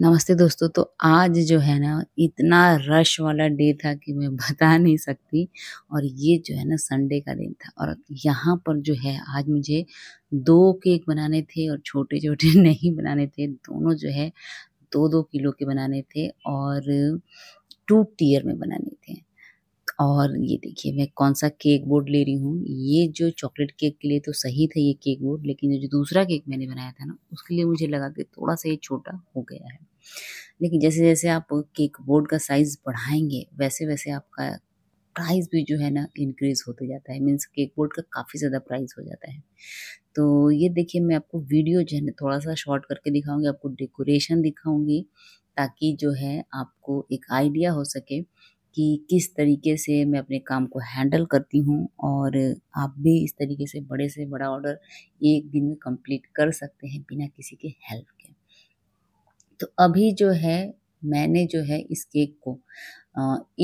नमस्ते दोस्तों तो आज जो है ना इतना रश वाला डे था कि मैं बता नहीं सकती और ये जो है ना संडे का दिन था और यहाँ पर जो है आज मुझे दो केक बनाने थे और छोटे छोटे नहीं बनाने थे दोनों जो है दो दो किलो के बनाने थे और टू टीयर में बनाने थे और ये देखिए मैं कौन सा केक बोर्ड ले रही हूँ ये जो चॉकलेट केक के लिए तो सही था ये केक बोर्ड लेकिन जो दूसरा केक मैंने बनाया था ना उसके लिए मुझे लगा कि थोड़ा सा ये छोटा हो गया है लेकिन जैसे जैसे आप केक बोर्ड का साइज़ बढ़ाएंगे वैसे वैसे आपका प्राइस भी जो है ना इंक्रीज़ होते जाता है मीन्स केक बोर्ड का काफ़ी ज़्यादा प्राइस हो जाता है तो ये देखिए मैं आपको वीडियो जो है ना थोड़ा सा शॉर्ट करके दिखाऊंगी आपको डेकोरेशन दिखाऊंगी ताकि जो है आपको एक आइडिया हो सके कि किस तरीके से मैं अपने काम को हैंडल करती हूँ और आप भी इस तरीके से बड़े से बड़ा ऑर्डर एक दिन में कंप्लीट कर सकते हैं बिना किसी के हेल्प के तो अभी जो है मैंने जो है इस केक को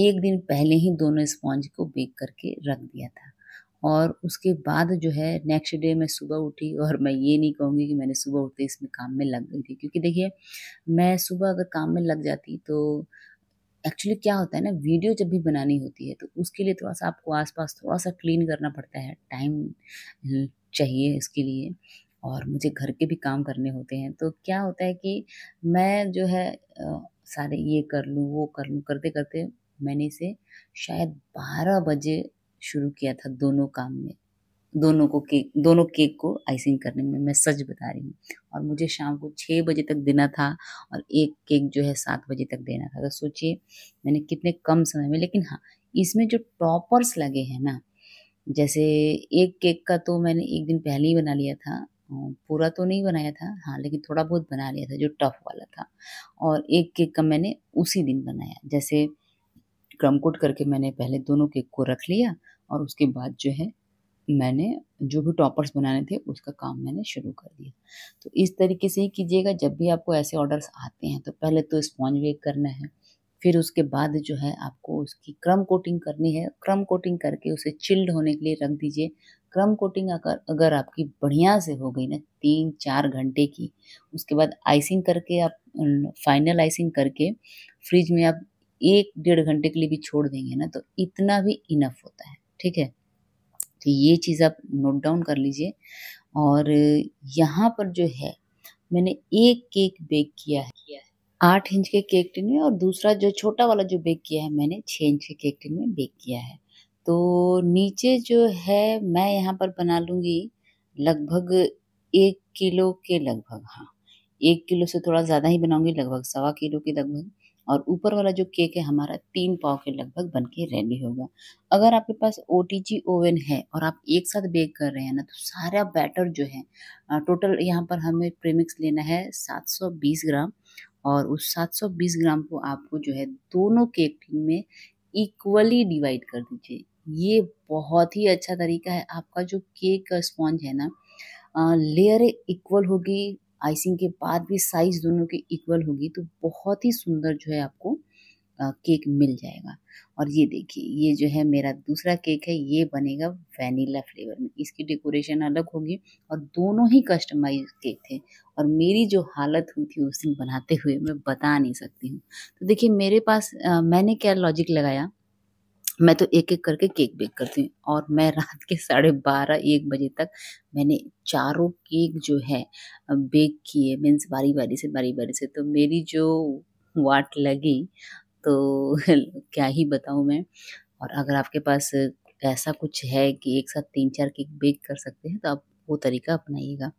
एक दिन पहले ही दोनों स्पॉन्ज को बेक करके रख दिया था और उसके बाद जो है नेक्स्ट डे मैं सुबह उठी और मैं ये नहीं कहूँगी कि मैंने सुबह उठते इसमें काम में लग गई थी क्योंकि देखिए मैं सुबह अगर काम में लग जाती तो एक्चुअली क्या होता है ना वीडियो जब भी बनानी होती है तो उसके लिए थोड़ा तो सा आपको आसपास थोड़ा सा क्लीन करना पड़ता है टाइम चाहिए इसके लिए और मुझे घर के भी काम करने होते हैं तो क्या होता है कि मैं जो है सारे ये कर लूँ वो कर लूँ करते करते मैंने इसे शायद बारह बजे शुरू किया था दोनों काम में दोनों को केक दोनों केक को आइसिंग करने में मैं सच बता रही हूँ और मुझे शाम को छः बजे तक देना था और एक केक जो है सात बजे तक देना था तो सोचिए मैंने कितने कम समय में लेकिन हाँ इसमें जो टॉपर्स लगे हैं ना जैसे एक केक का तो मैंने एक दिन पहले ही बना लिया था पूरा तो नहीं बनाया था हाँ लेकिन थोड़ा बहुत बना लिया था जो टफ वाला था और एक केक का मैंने उसी दिन बनाया जैसे क्रम कोट करके मैंने पहले दोनों केक को रख लिया और उसके बाद जो है मैंने जो भी टॉपर्स बनाने थे उसका काम मैंने शुरू कर दिया तो इस तरीके से ही कीजिएगा जब भी आपको ऐसे ऑर्डर्स आते हैं तो पहले तो स्पॉन्ज वेक करना है फिर उसके बाद जो है आपको उसकी क्रम कोटिंग करनी है क्रम कोटिंग करके उसे चिल्ड होने के लिए रख दीजिए क्रम कोटिंग अगर अगर आपकी बढ़िया से हो गई ना तीन चार घंटे की उसके बाद आइसिंग करके आप फाइनल आइसिंग करके फ्रिज में आप एक डेढ़ घंटे के लिए भी छोड़ देंगे ना तो इतना भी इनफ होता है ठीक है तो ये चीज़ आप नोट डाउन कर लीजिए और यहाँ पर जो है मैंने एक केक बेक किया है आठ इंच के केक टिन में और दूसरा जो छोटा वाला जो बेक किया है मैंने छः इंच के केक टिन में बेक किया है तो नीचे जो है मैं यहाँ पर बना लूँगी लगभग एक किलो के लगभग हाँ एक किलो से थोड़ा ज़्यादा ही बनाऊँगी लगभग सवा किलो के लगभग और ऊपर वाला जो केक है हमारा तीन पाव के लगभग बन के रेडी होगा अगर आपके पास ओ ओवन है और आप एक साथ बेक कर रहे हैं ना तो सारा बैटर जो है टोटल यहाँ पर हमें प्रीमिक्स लेना है 720 ग्राम और उस 720 ग्राम को आपको जो है दोनों केक में इक्वली डिवाइड कर दीजिए ये बहुत ही अच्छा तरीका है आपका जो केक का स्पॉन्ज है ना लेयरें इक्वल होगी आइसिंग के बाद भी साइज़ दोनों के इक्वल होगी तो बहुत ही सुंदर जो है आपको केक मिल जाएगा और ये देखिए ये जो है मेरा दूसरा केक है ये बनेगा वैनिला फ्लेवर में इसकी डेकोरेशन अलग होगी और दोनों ही कस्टमाइज केक थे और मेरी जो हालत हुई थी उस दिन बनाते हुए मैं बता नहीं सकती हूँ तो देखिए मेरे पास आ, मैंने क्या लॉजिक लगाया मैं तो एक एक करके केक बेक करती हूँ और मैं रात के साढ़े बारह एक बजे तक मैंने चारों केक जो है बेक किए मीन्स बारी बारी से बारी बारी से तो मेरी जो वाट लगी तो क्या ही बताऊँ मैं और अगर आपके पास ऐसा कुछ है कि एक साथ तीन चार केक बेक कर सकते हैं तो आप वो तरीका अपनाइएगा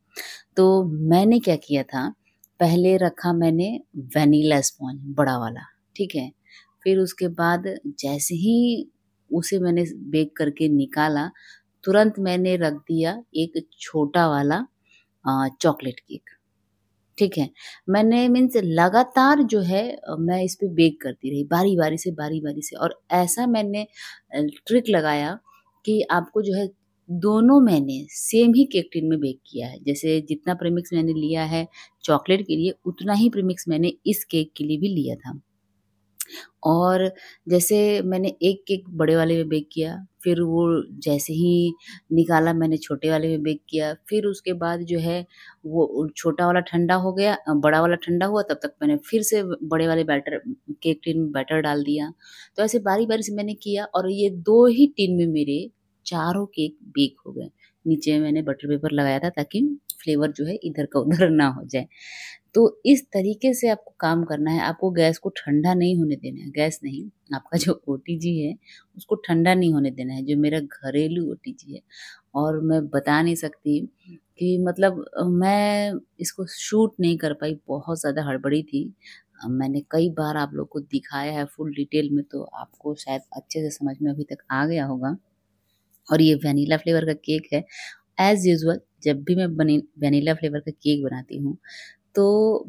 तो मैंने क्या किया था पहले रखा मैंने वनीला स्पॉन्ज बड़ा वाला ठीक है फिर उसके बाद जैसे ही उसे मैंने बेक करके निकाला तुरंत मैंने रख दिया एक छोटा वाला चॉकलेट केक ठीक है मैंने मीन्स लगातार जो है मैं इस पर बेक करती रही बारी बारी से बारी बारी से और ऐसा मैंने ट्रिक लगाया कि आपको जो है दोनों मैंने सेम ही केक टिन में बेक किया है जैसे जितना प्रेमिक्स मैंने लिया है चॉकलेट के लिए उतना ही प्रेमिक्स मैंने इस केक के लिए भी लिया था और जैसे मैंने एक केक बड़े वाले में बेक किया फिर वो जैसे ही निकाला मैंने छोटे वाले में बेक किया फिर उसके बाद जो है वो छोटा वाला ठंडा हो गया बड़ा वाला ठंडा हुआ तब तक मैंने फिर से बड़े वाले बैटर केक टिन में बैटर डाल दिया तो ऐसे बारी बारी से मैंने किया और ये दो ही टिन में मेरे चारों केक बेक हो गए नीचे मैंने बटर पेपर लगाया था ताकि फ्लेवर जो है इधर का उधर ना हो जाए तो इस तरीके से आपको काम करना है आपको गैस को ठंडा नहीं होने देना है गैस नहीं आपका जो ओ है उसको ठंडा नहीं होने देना है जो मेरा घरेलू ओ है और मैं बता नहीं सकती कि मतलब मैं इसको शूट नहीं कर पाई बहुत ज़्यादा हड़बड़ी थी मैंने कई बार आप लोग को दिखाया है फुल डिटेल में तो आपको शायद अच्छे से समझ में अभी तक आ गया होगा और ये वनीला फ्लेवर का केक है एज़ यूज़ुअल जब भी मैं बनी वनीला फ्लेवर का केक बनाती हूँ तो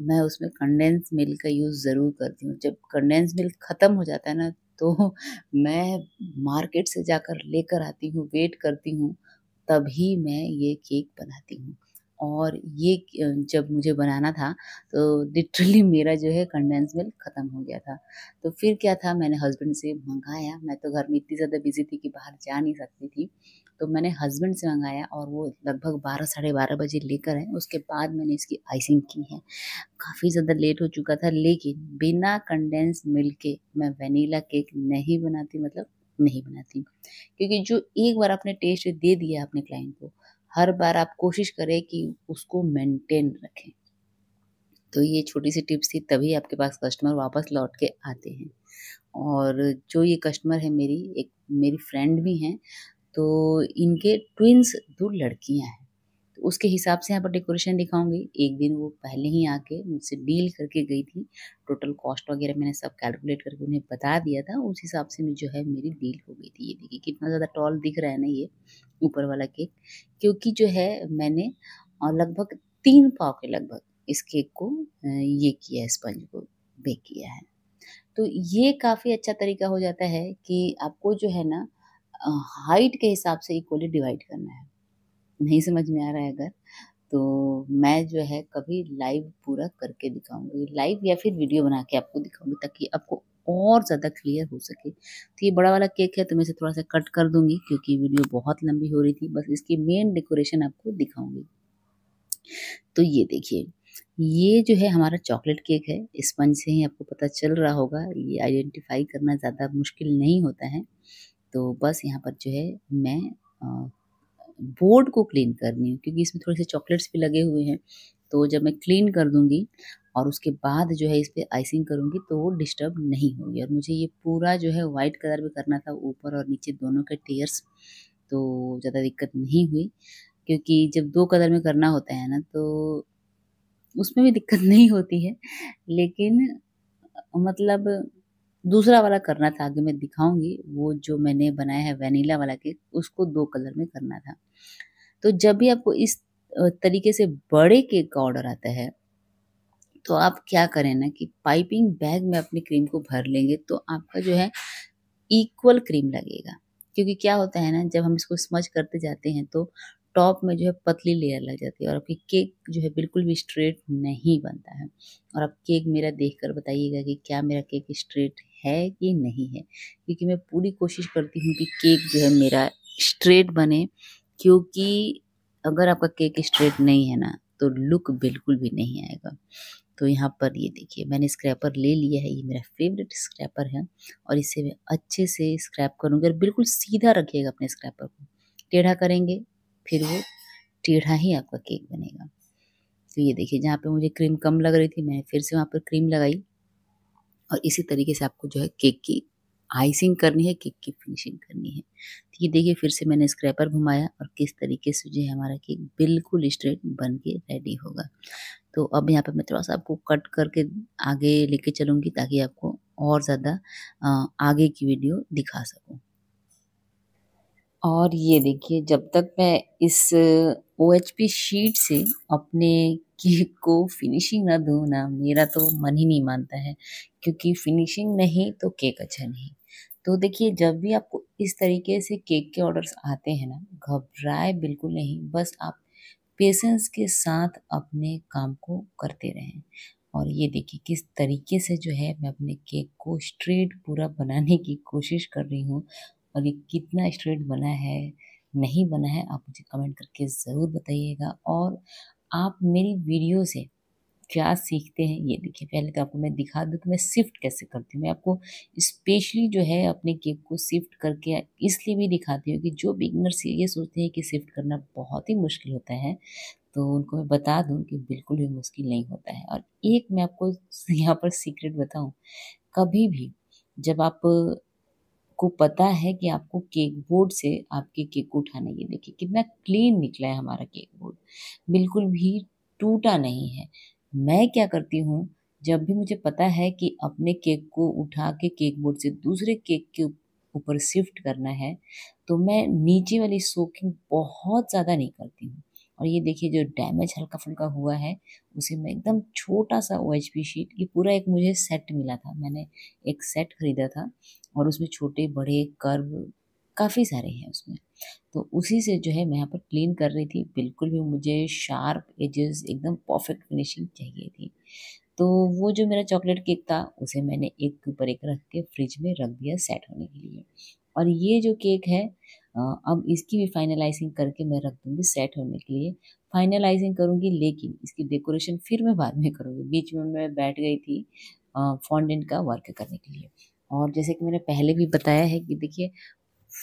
मैं उसमें कंडेंस मिल्क का यूज़ ज़रूर करती हूँ जब कंडेंस मिल्क ख़त्म हो जाता है ना तो मैं मार्केट से जाकर लेकर आती हूँ वेट करती हूँ तभी मैं ये केक बनाती हूँ और ये जब मुझे बनाना था तो लिटरली मेरा जो है कंडेंस मिल्क ख़त्म हो गया था तो फिर क्या था मैंने हस्बैंड से मंगाया मैं तो घर में इतनी ज़्यादा बिजी थी कि बाहर जा नहीं सकती थी तो मैंने हस्बैंड से मंगाया और वो लगभग बारह साढ़े बारह बजे लेकर आए उसके बाद मैंने इसकी आइसिंग की है काफ़ी ज़्यादा लेट हो चुका था लेकिन बिना कंडेंस मिल्क के मैं वनीला केक नहीं बनाती मतलब नहीं बनाती क्योंकि जो एक बार आपने टेस्ट दे दिया अपने क्लाइंट को हर बार आप कोशिश करें कि उसको मेंटेन रखें तो ये छोटी सी टिप्स थी तभी आपके पास कस्टमर वापस लौट के आते हैं और जो ये कस्टमर है मेरी एक मेरी फ्रेंड भी हैं तो इनके ट्विंस दो लड़कियां हैं तो उसके हिसाब से यहाँ पर डेकोरेशन दिखाऊंगी एक दिन वो पहले ही आके मुझसे डील करके गई थी टोटल कॉस्ट वगैरह मैंने सब कैलकुलेट करके उन्हें बता दिया था उस हिसाब से मैं जो है मेरी डील हो गई थी ये देखिए कितना ज़्यादा टॉल दिख रहा है ना ये ऊपर वाला केक क्योंकि जो है मैंने लगभग तीन पाव के लगभग इस केक को ये किया है स्पंज को बेक किया है तो ये काफ़ी अच्छा तरीका हो जाता है कि आपको जो है ना हाइट के हिसाब से इक्वली डिवाइड करना है नहीं समझ में आ रहा है अगर तो मैं जो है कभी लाइव पूरा करके दिखाऊंगी लाइव या फिर वीडियो बना के आपको दिखाऊंगी ताकि आपको और ज़्यादा क्लियर हो सके तो ये बड़ा वाला केक है तो मैं इसे थोड़ा सा कट कर दूंगी क्योंकि वीडियो बहुत लंबी हो रही थी बस इसकी मेन डेकोरेशन आपको दिखाऊंगी तो ये देखिए ये जो है हमारा चॉकलेट केक है स्पंज से ही आपको पता चल रहा होगा ये आइडेंटिफाई करना ज़्यादा मुश्किल नहीं होता है तो बस यहाँ पर जो है मैं बोर्ड को क्लीन करनी हूँ क्योंकि इसमें थोड़े से चॉकलेट्स भी लगे हुए हैं तो जब मैं क्लीन कर दूँगी और उसके बाद जो है इस पर आइसिंग करूँगी तो वो डिस्टर्ब नहीं होगी और मुझे ये पूरा जो है वाइट कलर में करना था ऊपर और नीचे दोनों के टेयर्स तो ज़्यादा दिक्कत नहीं हुई क्योंकि जब दो कलर में करना होता है ना तो उसमें भी दिक्कत नहीं होती है लेकिन मतलब दूसरा वाला करना था आगे मैं दिखाऊंगी वो जो मैंने बनाया है वेनिला वाला केक उसको दो कलर में करना था तो जब भी आपको इस तरीके से बड़े केक का ऑर्डर आता है तो आप क्या करें ना कि पाइपिंग बैग में अपनी क्रीम को भर लेंगे तो आपका जो है इक्वल क्रीम लगेगा क्योंकि क्या होता है ना जब हम इसको स्मज करते जाते हैं तो टॉप में जो है पतली लेयर लग जाती है और आपकी केक जो है बिल्कुल भी स्ट्रेट नहीं बनता है और आप केक मेरा देख कर बताइएगा कि क्या मेरा केक स्ट्रेट है कि नहीं है क्योंकि मैं पूरी कोशिश करती हूँ कि केक जो है मेरा स्ट्रेट बने क्योंकि अगर आपका केक स्ट्रेट नहीं है ना तो लुक बिल्कुल भी नहीं आएगा तो यहाँ पर ये देखिए मैंने स्क्रैपर ले लिया है ये मेरा फेवरेट स्क्रैपर है और इसे मैं अच्छे से स्क्रैप करूँगी और बिल्कुल सीधा रखिएगा अपने स्क्रैपर को टेढ़ा करेंगे फिर वो टेढ़ा ही आपका केक बनेगा तो ये देखिए जहाँ पे मुझे क्रीम कम लग रही थी मैंने फिर से वहाँ पर क्रीम लगाई और इसी तरीके से आपको जो है केक की आइसिंग करनी है केक की फिनिशिंग करनी है तो ये देखिए फिर से मैंने स्क्रैपर घुमाया और किस तरीके से जो है हमारा केक बिल्कुल स्ट्रेट बन के रेडी होगा तो अब यहाँ पर मैं थोड़ा सा आपको कट करके आगे लेके चलूँगी ताकि आपको और ज़्यादा आगे की वीडियो दिखा सकूँ और ये देखिए जब तक मैं इस ओ शीट से अपने केक को फिनिशिंग ना दूँ ना मेरा तो मन ही नहीं मानता है क्योंकि फिनिशिंग नहीं तो केक अच्छा नहीं तो देखिए जब भी आपको इस तरीके से केक के ऑर्डर्स आते हैं ना घबराए बिल्कुल नहीं बस आप पेशेंस के साथ अपने काम को करते रहें और ये देखिए किस तरीके से जो है मैं अपने केक को स्ट्रेट पूरा बनाने की कोशिश कर रही हूँ और ये कितना स्ट्रेट बना है नहीं बना है आप मुझे कमेंट करके ज़रूर बताइएगा और आप मेरी वीडियो से क्या सीखते हैं ये देखिए पहले तो आपको मैं दिखा दूँ कि तो मैं शिफ्ट कैसे करती हूँ मैं आपको स्पेशली जो है अपने केक को शिफ्ट करके इसलिए भी दिखाती हूँ कि जो बिगनर्स ये सोचते हैं कि शिफ्ट करना बहुत ही मुश्किल होता है तो उनको मैं बता दूँ कि बिल्कुल भी मुश्किल नहीं होता है और एक मैं आपको यहाँ पर सीक्रेट बताऊँ कभी भी जब आप को पता है कि आपको केक बोर्ड से आपके केक को उठाना ये देखिए कितना क्लीन निकला है हमारा केक बोर्ड बिल्कुल भी टूटा नहीं है मैं क्या करती हूँ जब भी मुझे पता है कि अपने केक को उठा के केक बोर्ड से दूसरे केक के ऊपर शिफ्ट करना है तो मैं नीचे वाली सोकिंग बहुत ज़्यादा नहीं करती हूँ और ये देखिए जो डैमेज हल्का फुल्का हुआ है उसे मैं एकदम छोटा सा ओ एच पी शीट ये पूरा एक मुझे सेट मिला था मैंने एक सेट खरीदा था और उसमें छोटे बड़े कर्व काफ़ी सारे हैं उसमें तो उसी से जो है मैं यहाँ पर क्लीन कर रही थी बिल्कुल भी मुझे शार्प एजेस एकदम परफेक्ट फिनिशिंग चाहिए थी तो वो जो मेरा चॉकलेट केक था उसे मैंने एक के ऊपर एक रख के फ्रिज में रख दिया सेट होने के लिए और ये जो केक है अब इसकी भी फाइनलाइजिंग करके मैं रख दूँगी सेट होने के लिए फाइनलाइजिंग करूँगी लेकिन इसकी डेकोरेशन फिर मैं बाद में करूँगी बीच में मैं बैठ गई थी फॉन्डेंट का वर्क करने के लिए और जैसे कि मैंने पहले भी बताया है कि देखिए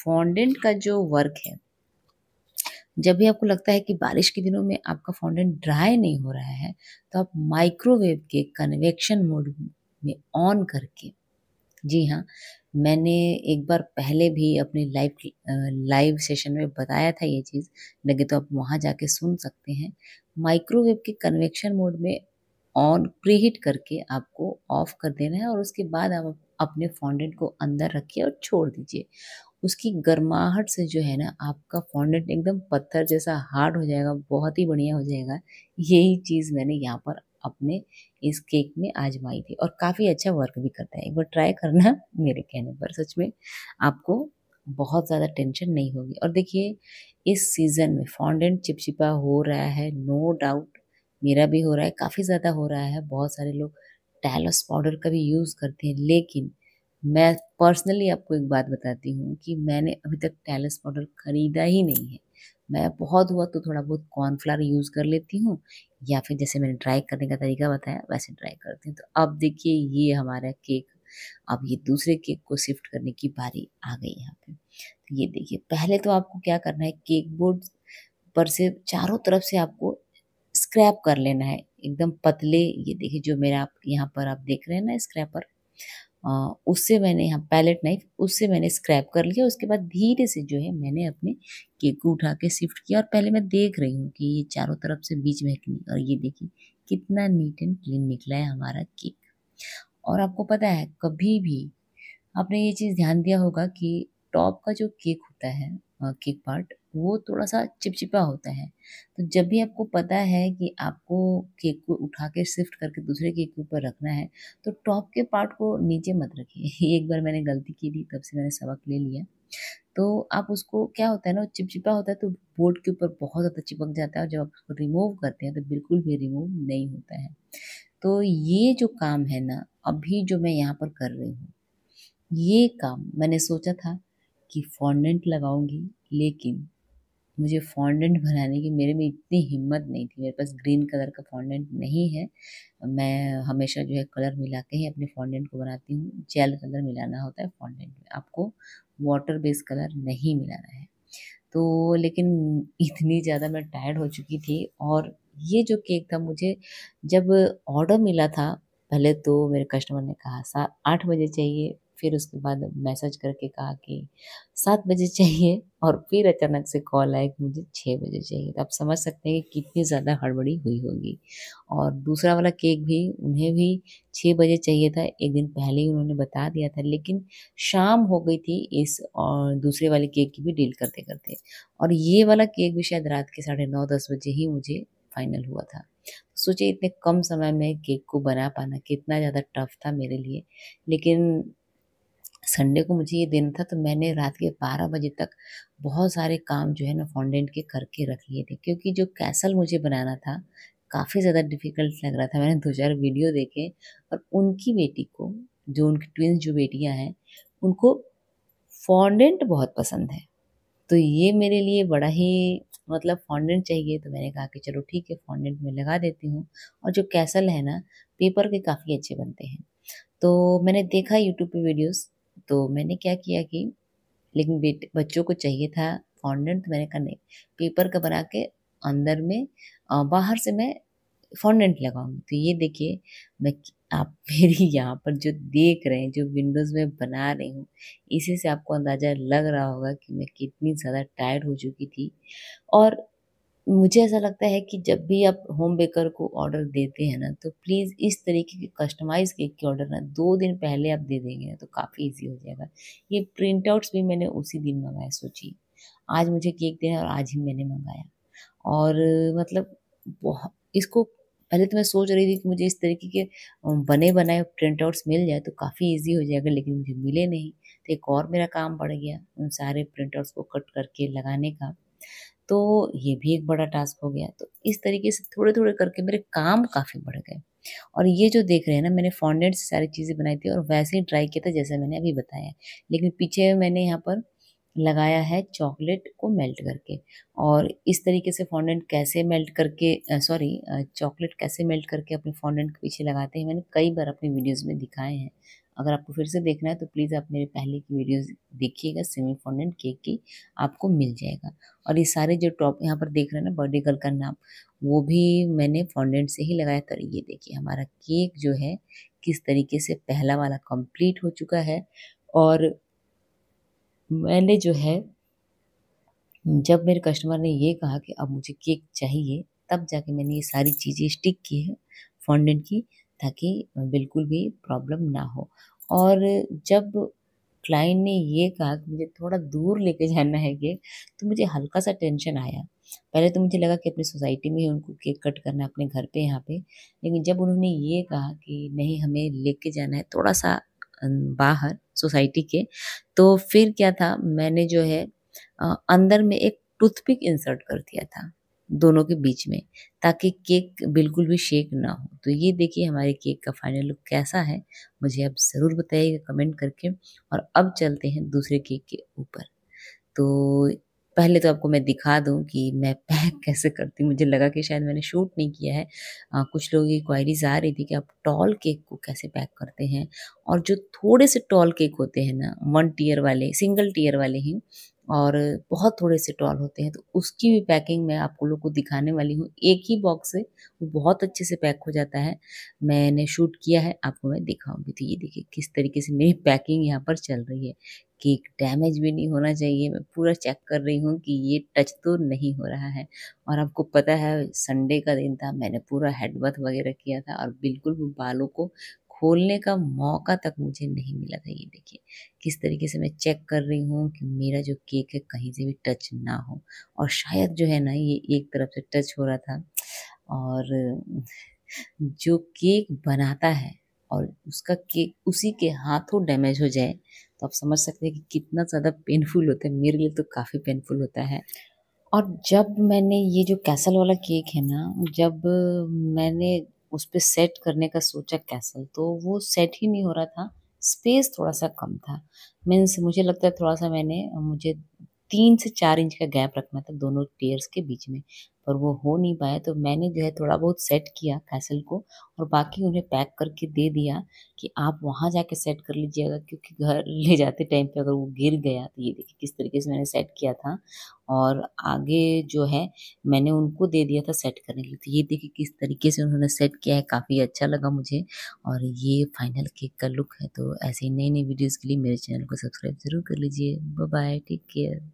फॉन्डेंट का जो वर्क है जब भी आपको लगता है कि बारिश के दिनों में आपका फाउंडेंट ड्राई नहीं हो रहा है तो आप माइक्रोवेव के कन्वेक्शन मोड में ऑन करके जी हाँ मैंने एक बार पहले भी अपने लाइव लाइव सेशन में बताया था ये चीज़ लगे तो आप वहाँ जाके सुन सकते हैं माइक्रोवेव के कन्वेक्शन मोड में ऑन प्रीहीट करके आपको ऑफ कर देना है और उसके बाद आप अपने फॉन्डेंट को अंदर रखिए और छोड़ दीजिए उसकी गर्माहट से जो है ना आपका फॉन्डेंट एकदम पत्थर जैसा हार्ड हो जाएगा बहुत ही बढ़िया हो जाएगा यही चीज़ मैंने यहाँ पर अपने इस केक में आजमाई थी और काफ़ी अच्छा वर्क भी करता है एक बार ट्राई करना मेरे कहने पर सच में आपको बहुत ज़्यादा टेंशन नहीं होगी और देखिए इस सीज़न में फॉन्डेंट चिपचिपा हो रहा है नो डाउट मेरा भी हो रहा है काफ़ी ज़्यादा हो रहा है बहुत सारे लोग टैलस पाउडर का भी यूज़ करते हैं लेकिन मैं पर्सनली आपको एक बात बताती हूँ कि मैंने अभी तक टैलस पाउडर ख़रीदा ही नहीं है मैं बहुत हुआ तो थोड़ा बहुत कॉर्नफ्लावर यूज़ कर लेती हूँ या फिर जैसे मैंने ड्राई करने का तरीका बताया वैसे ड्राई करती हूँ तो अब देखिए ये हमारा केक अब ये दूसरे केक को शिफ्ट करने की बारी आ गई यहाँ पे तो ये देखिए पहले तो आपको क्या करना है केक बोर्ड पर से चारों तरफ से आपको स्क्रैप कर लेना है एकदम पतले ये देखिए जो मेरा आप यहाँ पर आप देख रहे हैं ना स्क्रैपर उससे मैंने यहाँ पैलेट नाइफ उससे मैंने स्क्रैप कर लिया उसके बाद धीरे से जो है मैंने अपने केक को उठा के शिफ्ट किया और पहले मैं देख रही हूँ कि ये चारों तरफ से बीच में कि और ये देखिए कितना नीट एंड क्लीन निकला है हमारा केक और आपको पता है कभी भी आपने ये चीज़ ध्यान दिया होगा कि टॉप का जो केक होता है केक पार्ट वो थोड़ा सा चिपचिपा होता है तो जब भी आपको पता है कि आपको केक को उठा के शिफ्ट करके दूसरे केक के ऊपर रखना है तो टॉप के पार्ट को नीचे मत रखिए एक बार मैंने गलती की थी तब से मैंने सबक ले लिया तो आप उसको क्या होता है ना चिपचिपा होता है तो बोर्ड के ऊपर बहुत ज़्यादा चिपक जाता है और जब आप उसको रिमूव करते हैं तो बिल्कुल भी रिमूव नहीं होता है तो ये जो काम है ना अभी जो मैं यहाँ पर कर रही हूँ ये काम मैंने सोचा था कि फॉन्डेंट लगाऊंगी लेकिन मुझे फॉन्डेंट बनाने की मेरे में इतनी हिम्मत नहीं थी मेरे पास ग्रीन कलर का फॉन्डेंट नहीं है मैं हमेशा जो है कलर मिला के ही अपने फॉन्डेंट को बनाती हूँ जेल कलर मिलाना होता है फॉन्डेंट में आपको वाटर बेस कलर नहीं मिलाना है तो लेकिन इतनी ज़्यादा मैं टायर्ड हो चुकी थी और ये जो केक था मुझे जब ऑर्डर मिला था पहले तो मेरे कस्टमर ने कहा सात आठ बजे चाहिए फिर उसके बाद मैसेज करके कहा कि सात बजे चाहिए और फिर अचानक से कॉल आया कि मुझे छः बजे चाहिए तो आप समझ सकते हैं कि कितनी ज़्यादा हड़बड़ी हुई होगी और दूसरा वाला केक भी उन्हें भी छः बजे चाहिए था एक दिन पहले ही उन्होंने बता दिया था लेकिन शाम हो गई थी इस और दूसरे वाले केक की भी डील करते करते और ये वाला केक भी शायद रात के साढ़े नौ दस बजे ही मुझे फाइनल हुआ था सोचिए इतने कम समय में केक को बना पाना कितना ज़्यादा टफ था मेरे लिए लेकिन संडे को मुझे ये दिन था तो मैंने रात के बारह बजे तक बहुत सारे काम जो है ना फाउंडेंट के करके रख लिए थे क्योंकि जो कैसल मुझे बनाना था काफ़ी ज़्यादा डिफ़िकल्ट लग रहा था मैंने दो चार वीडियो देखे और उनकी बेटी को जो उनकी ट्विंस जो बेटियां हैं उनको फॉन्डेंट बहुत पसंद है तो ये मेरे लिए बड़ा ही मतलब फॉन्डेंट चाहिए तो मैंने कहा कि चलो ठीक है फॉन्डेंट में लगा देती हूँ और जो कैसल है ना पेपर के काफ़ी अच्छे बनते हैं तो मैंने देखा यूट्यूब पे वीडियोस तो मैंने क्या किया कि लेकिन बेटे बच्चों को चाहिए था फॉन्डेंट तो मैंने कहा नहीं पेपर का बना के अंदर में बाहर से मैं फॉन्डेंट लगाऊंगी तो ये देखिए मैं आप मेरी यहाँ पर जो देख रहे हैं जो विंडोज़ में बना रही हूँ इसी से आपको अंदाज़ा लग रहा होगा कि मैं कितनी ज़्यादा टायर्ड हो चुकी थी और मुझे ऐसा लगता है कि जब भी आप होम बेकर को ऑर्डर देते हैं ना तो प्लीज़ इस तरीके के कस्टमाइज केक के ऑर्डर ना दो दिन पहले आप दे देंगे ना तो काफ़ी इजी हो जाएगा ये प्रिंट आउट्स भी मैंने उसी दिन मंगाया सोचिए आज मुझे केक देना और आज ही मैंने मंगाया और मतलब बहुत इसको पहले तो मैं सोच रही थी कि मुझे इस तरीके के बने बनाए प्रिंट आउट्स मिल जाए तो काफ़ी ईजी हो जाएगा लेकिन मुझे मिले नहीं तो एक और मेरा काम बढ़ गया उन सारे प्रिंट आउट्स को कट करके लगाने का तो ये भी एक बड़ा टास्क हो गया तो इस तरीके से थोड़े थोड़े करके मेरे काम काफ़ी बढ़ गए और ये जो देख रहे हैं ना मैंने फॉन्डेंट से सारी चीज़ें बनाई थी और वैसे ही ट्राई किया था जैसे मैंने अभी बताया लेकिन पीछे मैंने यहाँ पर लगाया है चॉकलेट को मेल्ट करके और इस तरीके से फॉन्डेंट कैसे मेल्ट करके सॉरी चॉकलेट कैसे मेल्ट करके अपने फॉन्डेंट के पीछे लगाते हैं मैंने कई बार अपनी वीडियोज़ में दिखाए हैं अगर आपको फिर से देखना है तो प्लीज़ आप मेरे पहले की वीडियोस देखिएगा सेमी फॉन्डेंट केक की आपको मिल जाएगा और ये सारे जो टॉप यहाँ पर देख रहे हैं ना बर्थडे गर्ल का नाम वो भी मैंने फॉन्डेंट से ही लगाया था ये देखिए हमारा केक जो है किस तरीके से पहला वाला कंप्लीट हो चुका है और मैंने जो है जब मेरे कस्टमर ने ये कहा कि अब मुझे केक चाहिए तब जाके मैंने ये सारी चीज़ें स्टिक की है फॉन्डेंट की ताकि बिल्कुल भी प्रॉब्लम ना हो और जब क्लाइंट ने ये कहा कि मुझे थोड़ा दूर लेके जाना है केक तो मुझे हल्का सा टेंशन आया पहले तो मुझे लगा कि अपनी सोसाइटी में ही उनको केक कट करना अपने घर पे यहाँ पे लेकिन जब उन्होंने ये कहा कि नहीं हमें लेके जाना है थोड़ा सा बाहर सोसाइटी के तो फिर क्या था मैंने जो है अंदर में एक टूथपिक इंसर्ट कर दिया था दोनों के बीच में ताकि केक बिल्कुल भी शेक ना हो तो ये देखिए हमारे केक का फाइनल लुक कैसा है मुझे आप ज़रूर बताइएगा कमेंट करके और अब चलते हैं दूसरे केक के ऊपर तो पहले तो आपको मैं दिखा दूं कि मैं पैक कैसे करती हूँ मुझे लगा कि शायद मैंने शूट नहीं किया है आ, कुछ लोगों की क्वायरीज आ रही थी कि आप टॉल केक को कैसे पैक करते हैं और जो थोड़े से टॉल केक होते हैं ना वन टीयर वाले सिंगल टीयर वाले ही और बहुत थोड़े से टॉल होते हैं तो उसकी भी पैकिंग मैं आप लोग को दिखाने वाली हूँ एक ही बॉक्स से वो बहुत अच्छे से पैक हो जाता है मैंने शूट किया है आपको मैं दिखाऊंगी तो ये देखिए किस तरीके से मेरी पैकिंग यहाँ पर चल रही है केक डैमेज भी नहीं होना चाहिए मैं पूरा चेक कर रही हूँ कि ये टच तो नहीं हो रहा है और आपको पता है संडे का दिन था मैंने पूरा हेड वगैरह किया था और बिल्कुल बालों को खोलने का मौका तक मुझे नहीं मिला था ये देखिए किस तरीके से मैं चेक कर रही हूँ कि मेरा जो केक है कहीं से भी टच ना हो और शायद जो है ना ये एक तरफ से टच हो रहा था और जो केक बनाता है और उसका केक उसी के हाथों डैमेज हो जाए तो आप समझ सकते हैं कि कितना ज़्यादा पेनफुल होता है मेरे लिए तो काफ़ी पेनफुल होता है और जब मैंने ये जो कैसल वाला केक है ना जब मैंने उस पर सेट करने का सोचा कैसल तो वो सेट ही नहीं हो रहा था स्पेस थोड़ा सा कम था मीन्स मुझे लगता है थोड़ा सा मैंने मुझे तीन से चार इंच का गैप रखना था दोनों टेयर्स के बीच में पर वो हो नहीं पाया तो मैंने जो है थोड़ा बहुत सेट किया कैसल को और बाकी उन्हें पैक करके दे दिया कि आप वहाँ जाके सेट कर लीजिएगा क्योंकि घर ले जाते टाइम पे अगर वो गिर गया तो ये देखिए किस तरीके से मैंने सेट किया था और आगे जो है मैंने उनको दे दिया था सेट करने के लिए तो ये देखिए किस तरीके से उन्होंने सेट किया है काफ़ी अच्छा लगा मुझे और ये फाइनल केक का लुक है तो ऐसे ही नई नई वीडियोज़ के लिए मेरे चैनल को सब्सक्राइब ज़रूर कर लीजिए बाय टेक केयर